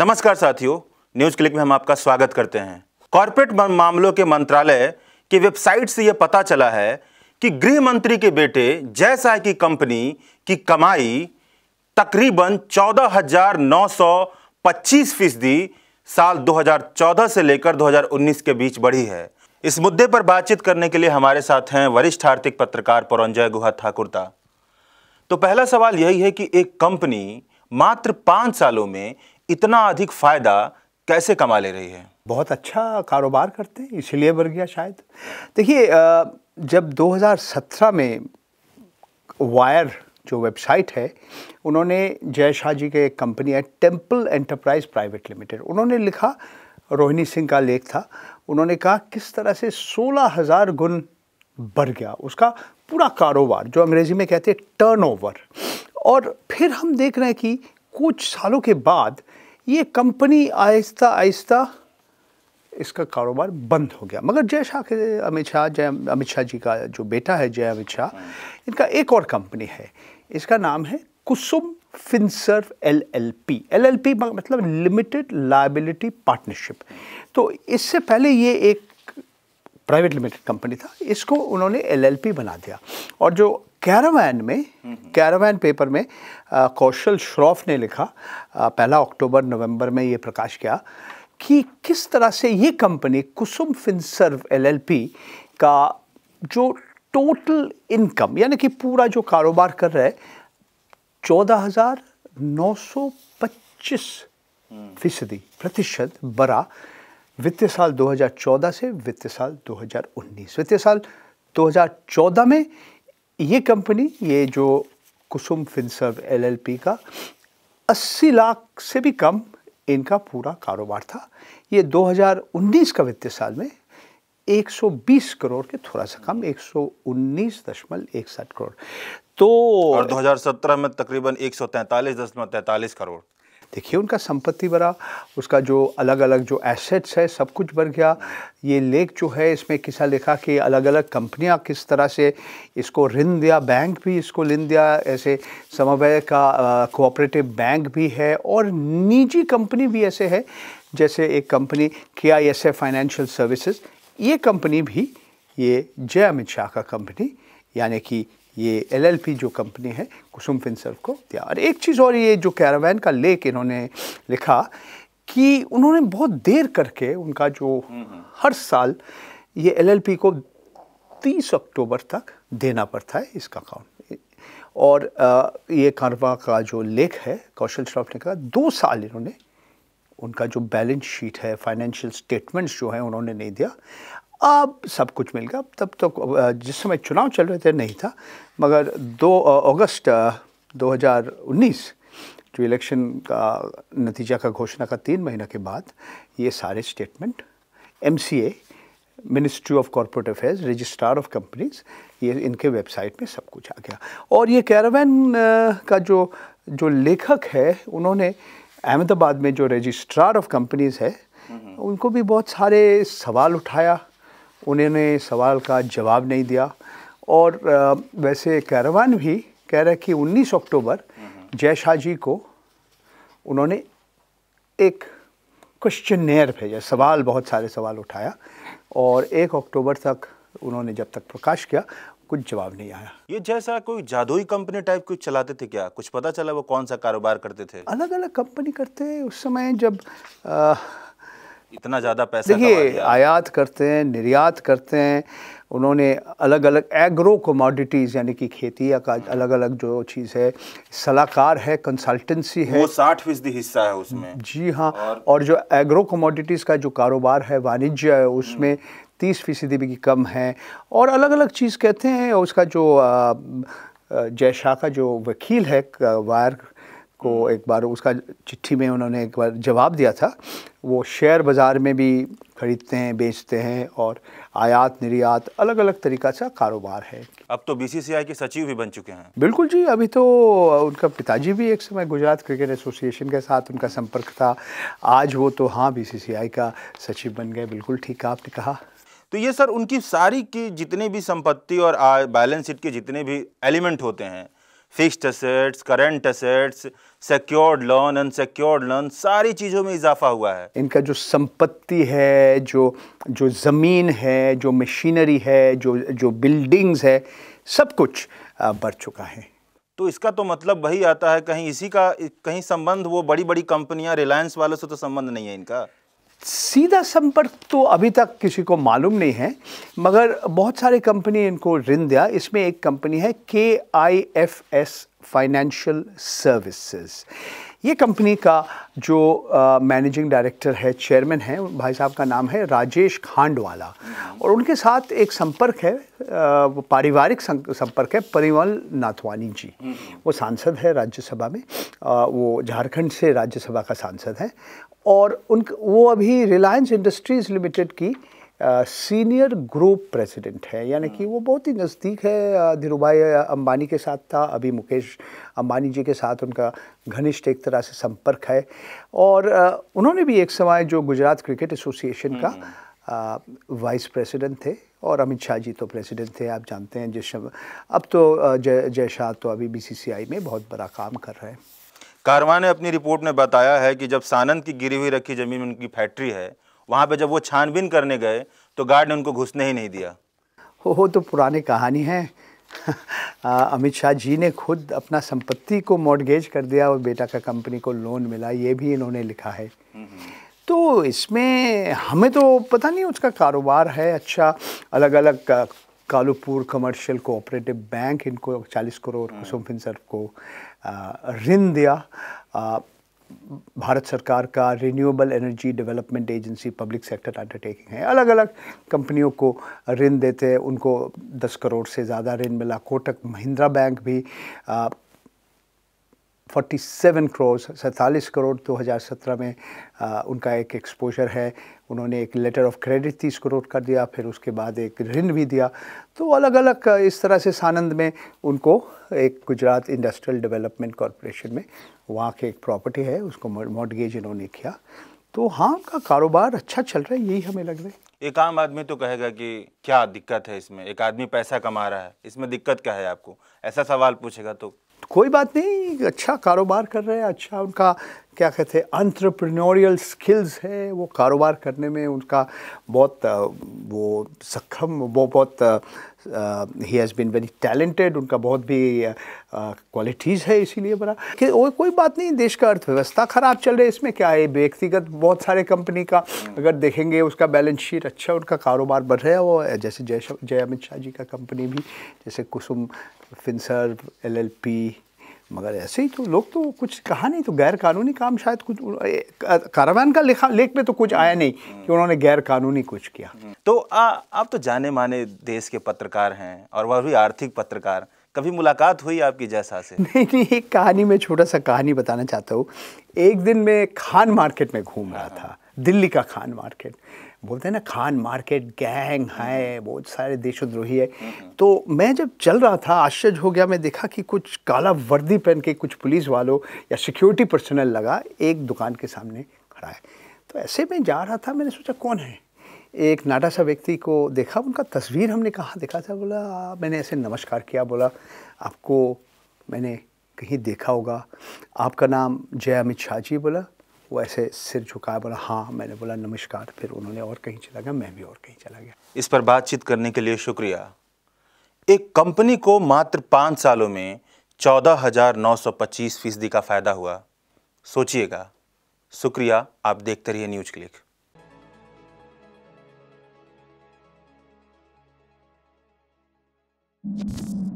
नमस्कार साथियों news click में हम आपका स्वागत करते हैं कॉरपोरेट मामलों के मंत्रालय की वेबसाइट से यह पता चला है कि गृह मंत्री के बेटे जयसाय की कंपनी की कमाई तकरीबन चौदह हजार नौ सौ पच्चीस फीसदी साल 2014 से लेकर 2019 के बीच बढ़ी है इस मुद्दे पर बातचीत करने के लिए हमारे साथ हैं वरिष्ठ आर्थिक पत्रकार पौरंजय गुहा ठाकुरता तो पहला सवाल यही है कि एक कंपनी मात्र पांच सालों में इतना अधिक फ़ायदा कैसे कमा ले रही है बहुत अच्छा कारोबार करते हैं इसलिए बढ़ गया शायद देखिए जब 2017 में वायर जो वेबसाइट है उन्होंने जय शाह जी के एक कंपनी है टेम्पल एंटरप्राइज प्राइवेट लिमिटेड उन्होंने लिखा रोहिणी सिंह का लेख था उन्होंने कहा किस तरह से सोलह हज़ार गुन बढ़ गया उसका पूरा कारोबार जो अंग्रेज़ी में कहते हैं टर्नओवर और फिर हम देख रहे हैं कि कुछ सालों के बाद ये कंपनी आहिस्ता आहिस्ता इसका कारोबार बंद हो गया मगर जय शाह के अमित शाह जय अमित शाह जी का जो बेटा है जय अमित शाह इनका एक और कंपनी है इसका नाम है Kusum Finserv L L P L L P मतलब लिमिटेड लाइबिलिटी पार्टनरशिप तो इससे पहले ये एक प्राइवेट लिमिटेड कंपनी था इसको उन्होंने एल एल पी बना दिया और जो कैरावैन में कैरावैन पेपर में कौशल श्रॉफ ने लिखा आ, पहला अक्टूबर नवंबर में ये प्रकाश किया कि किस तरह से ये कंपनी कुसुम फिनसर्व एलएलपी का जो टोटल इनकम यानी कि पूरा जो कारोबार कर रहा है चौदह हज़ार नौ सौ पच्चीस हम्म। फीसदी प्रतिशत बड़ा वित्तीय साल 2014 से वित्तीय साल 2019 वित्तीय साल 2014 में ये कंपनी ये जो कुसुम फिनसर्व एलएलपी का 80 लाख से भी कम इनका पूरा कारोबार था ये 2019 का वित्तीय साल में 120 करोड़ के थोड़ा सा कम 119 दशमलव एक करोड़ तो और 2017 में तकरीबन एक सौ तैंतालीस दशमलव करोड़ देखिए उनका संपत्ति बढ़ा उसका जो अलग अलग जो एसेट्स है सब कुछ बढ़ गया ये लेख जो है इसमें किसा लिखा कि अलग अलग कंपनियां किस तरह से इसको ऋण दिया बैंक भी इसको ऋण दिया ऐसे समवय का कोऑपरेटिव बैंक भी है और निजी कंपनी भी ऐसे है जैसे एक कंपनी के I S A financial services ये कंपनी भी ये जय अमित शाह का कंपनी यानी कि ये एलएलपी जो कंपनी है कुसुम फिनसर्व को दिया और एक चीज़ और ये जो कैरावैन का लेख इन्होंने लिखा कि उन्होंने बहुत देर करके उनका जो हर साल ये एलएलपी को 30 अक्टूबर तक देना पड़ता है इसका अकाउंट और ये कारवा का जो लेख है कौशल श्रॉफ ने कहा दो साल इन्होंने उनका जो बैलेंस शीट है फाइनेंशियल स्टेटमेंट्स जो हैं उन्होंने नहीं दिया अब सब कुछ मिल गया तब तक तो जिस समय चुनाव चल रहे थे नहीं था मगर दो अगस्त 2019 जो इलेक्शन का नतीजा का घोषणा का तीन महीना के बाद ये सारे statement MCA ministry of corporate affairs registrar of companies ये इनके वेबसाइट में सब कुछ आ गया और ये कैरावैन का जो जो लेखक है उन्होंने अहमदाबाद में जो रजिस्ट्रार ऑफ कंपनीज़ है हम्म। उनको भी बहुत सारे सवाल उठाया उन्होंने सवाल का जवाब नहीं दिया और वैसे कैरवान भी कह रहा कि 19 अक्टूबर जय शाह जी को उन्होंने एक क्वेश्चन भेजा सवाल बहुत सारे सवाल उठाया और एक अक्टूबर तक उन्होंने जब तक प्रकाश किया कुछ जवाब नहीं आया ये जैसा कोई जादुई कंपनी टाइप कुछ चलाते थे क्या कुछ पता चला वो कौन सा कारोबार करते थे अलग अलग कंपनी करते उस समय जब आ, इतना ज़्यादा पैसा देखिए आयात करते हैं निर्यात करते हैं उन्होंने अलग अलग एग्रो कमोडिटीज़ यानी कि खेती का अलग अलग जो चीज़ है सलाहकार है कंसल्टेंसी है वो साठ फीसदी हिस्सा है उसमें जी हाँ और, और जो एग्रो कमोडिटीज़ का जो कारोबार है वाणिज्य है उसमें तीस फीसदी भी कम है और अलग अलग चीज़ कहते हैं उसका जो जय शाह का जो वकील है वायर को एक बार उसका चिट्ठी में उन्होंने एक बार जवाब दिया था वो शेयर बाज़ार में भी खरीदते हैं बेचते हैं और आयात निर्यात अलग अलग तरीका सा कारोबार है अब तो बीसीसीआई के सचिव भी बन चुके हैं बिल्कुल जी अभी तो उनका पिताजी भी एक समय गुजरात क्रिकेट एसोसिएशन के साथ उनका संपर्क था आज वो तो हाँ बी का सचिव बन गए बिल्कुल ठीक है आपने कहा तो ये सर उनकी सारी की जितनी भी संपत्ति और बैलेंस शीट के जितने भी एलिमेंट होते हैं fixed assets current assets secured loan unsecured loan सारी चीज़ों में इजाफा हुआ है इनका जो संपत्ति है जो जो ज़मीन है जो मशीनरी है जो जो बिल्डिंग्स है सब कुछ बढ़ चुका है तो इसका तो मतलब वही आता है कहीं इसी का कहीं संबंध वो बड़ी बड़ी कंपनियां रिलायंस वालों से तो संबंध नहीं है इनका सीधा संपर्क तो अभी तक किसी को मालूम नहीं है मगर बहुत सारे कंपनी इनको ऋण दिया इसमें एक कंपनी है K I F S financial services ये कंपनी का जो मैनेजिंग डायरेक्टर है चेयरमैन है भाई साहब का नाम है राजेश खांडवाला और उनके साथ एक संपर्क है पारिवारिक संपर्क है परिमल नाथवानी जी वो सांसद है राज्यसभा में आ, वो झारखंड से राज्यसभा का सांसद है और उन वो अभी रिलायंस इंडस्ट्रीज़ लिमिटेड की सीनियर ग्रुप प्रेसिडेंट है यानी कि वो बहुत ही नज़दीक है धीरू भाई अम्बानी के साथ था अभी मुकेश अम्बानी जी के साथ उनका घनिष्ठ एक तरह से संपर्क है और उन्होंने भी एक समय जो गुजरात क्रिकेट एसोसिएशन का वाइस हम्म, प्रेसिडेंट हम्म। थे और अमित शाह जी तो प्रेसिडेंट थे आप जानते हैं जिस अब तो जय जय शाह तो अभी बीसीसीआई में बहुत बड़ा काम कर रहे हैं कारवा ने अपनी रिपोर्ट में बताया है कि जब सानंद की गिरी हुई रखी ज़मीन उनकी फैक्ट्री है वहाँ पे जब वो छानबीन करने गए तो गार्ड ने उनको घुसने ही नहीं दिया हो तो पुरानी कहानी है अमित शाह जी ने खुद अपना संपत्ति को मॉडगेज कर दिया और बेटा का कंपनी को लोन मिला ये भी इन्होंने लिखा है तो इसमें हमें तो पता नहीं उसका कारोबार है अच्छा अलग अलग कालूपुर कमर्शियल कोऑपरेटिव बैंक इनको 40 करोड़ कुसुम फिंसर को ऋण दिया भारत सरकार का renewable energy development agency public sector undertaking है अलग अलग कंपनियों को ऋण देते हैं उनको 10 करोड़ से ज़्यादा ऋण मिला कोटक महिंद्रा बैंक भी 47 करोड़ सैंतालीस करोड़ 2017 में आ, उनका एक एक्सपोजर है उन्होंने एक लेटर ऑफ क्रेडिट तीस करोड़ कर दिया फिर उसके बाद एक ऋण भी दिया तो अलग अलग इस तरह से सानंद में उनको एक गुजरात इंडस्ट्रियल डेवलपमेंट कॉरपोरेशन में वहाँ के एक प्रॉपर्टी है उसको मॉडगेज इन्होंने किया तो हाँ का कारोबार अच्छा चल रहा है यही हमें लग रहा है एक आम आदमी तो कहेगा कि क्या दिक्कत है इसमें एक आदमी पैसा कमा रहा है इसमें दिक्कत क्या है आपको ऐसा सवाल पूछेगा तो कोई बात नहीं अच्छा कारोबार कर रहे हैं अच्छा उनका क्या कहते हैं अंतरप्रनोरियल स्किल्स है वो कारोबार करने में उनका बहुत वो सक्षम वो बहुत ही हैज़ बिन वेरी टैलेंटेड उनका बहुत भी क्वालिटीज़ है इसीलिए बड़ा कि और कोई बात नहीं देश का अर्थव्यवस्था ख़राब चल रही है इसमें क्या है व्यक्तिगत बहुत सारे कंपनी का अगर देखेंगे उसका बैलेंस शीट अच्छा उनका कारोबार बढ़ रहा है वो जैसे जय जय अमित शाह जी का कंपनी भी जैसे कुसुम फिनसर्व एलएलपी मगर ऐसे ही तो लोग तो कुछ कहा नहीं तो गैर कानूनी काम शायद कुछ कारावान का लिखा लेख में तो कुछ आया नहीं कि उन्होंने गैर कानूनी कुछ किया हम्म। तो आ, आप तो जाने माने देश के पत्रकार हैं और वह भी आर्थिक पत्रकार कभी मुलाकात हुई आपकी जैसा से नहीं नहीं एक कहानी में छोटा सा कहानी बताना चाहता हूँ एक दिन मैं खान मार्केट में घूम रहा हाँ, हाँ। था दिल्ली का खान मार्केट बोलते हैं ना खान मार्केट गैंग हम्म। है बहुत सारे देशद्रोही है तो मैं जब चल रहा था आश्चर्य हो गया मैं देखा कि कुछ काला वर्दी पहन के कुछ पुलिस वालों या सिक्योरिटी पर्सनल लगा एक दुकान के सामने खड़ा है तो ऐसे में जा रहा था मैंने सोचा कौन है एक नाटा सा व्यक्ति को देखा उनका तस्वीर हमने कहा देखा था बोला मैंने ऐसे नमस्कार किया बोला आपको मैंने कहीं देखा होगा आपका नाम जय अमित शाह जी बोला वो ऐसे सिर झुकाया बोला हाँ मैंने बोला नमस्कार फिर उन्होंने और कहीं चला गया मैं भी और कहीं चला गया इस पर बातचीत करने के लिए शुक्रिया एक कंपनी को मात्र पाँच सालों में चौदह हजार नौ सौ पच्चीस फीसदी का फ़ायदा हुआ सोचिएगा शुक्रिया आप देखते रहिए न्यूज क्लिक Thank you.